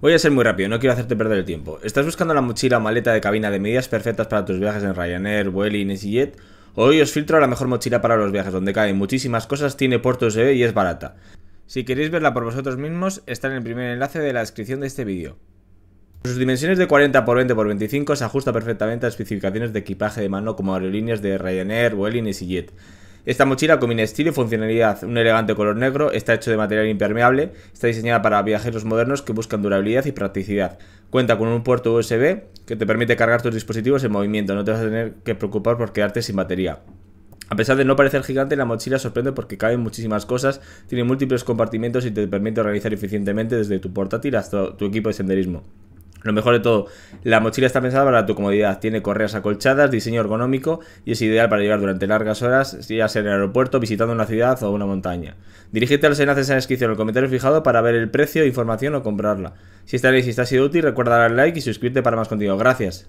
Voy a ser muy rápido, no quiero hacerte perder el tiempo. ¿Estás buscando la mochila o maleta de cabina de medidas perfectas para tus viajes en Ryanair, y Jet? Hoy os filtro la mejor mochila para los viajes, donde caen muchísimas cosas, tiene puertos USB y es barata. Si queréis verla por vosotros mismos, está en el primer enlace de la descripción de este vídeo. Sus dimensiones de 40 x 20 x 25 se ajusta perfectamente a especificaciones de equipaje de mano como aerolíneas de Ryanair, Vueling y Jet... Esta mochila combina estilo y funcionalidad, un elegante color negro, está hecho de material impermeable, está diseñada para viajeros modernos que buscan durabilidad y practicidad. Cuenta con un puerto USB que te permite cargar tus dispositivos en movimiento, no te vas a tener que preocupar por quedarte sin batería. A pesar de no parecer gigante, la mochila sorprende porque caben muchísimas cosas, tiene múltiples compartimentos y te permite organizar eficientemente desde tu portátil hasta tu equipo de senderismo. Lo mejor de todo, la mochila está pensada para tu comodidad. Tiene correas acolchadas, diseño ergonómico y es ideal para llevar durante largas horas, ya sea en el aeropuerto, visitando una ciudad o una montaña. Dirígete a los enlaces en la descripción o el comentario fijado para ver el precio, información o comprarla. Si esta ley si te ha sido útil, recuerda darle like y suscribirte para más contenido. Gracias.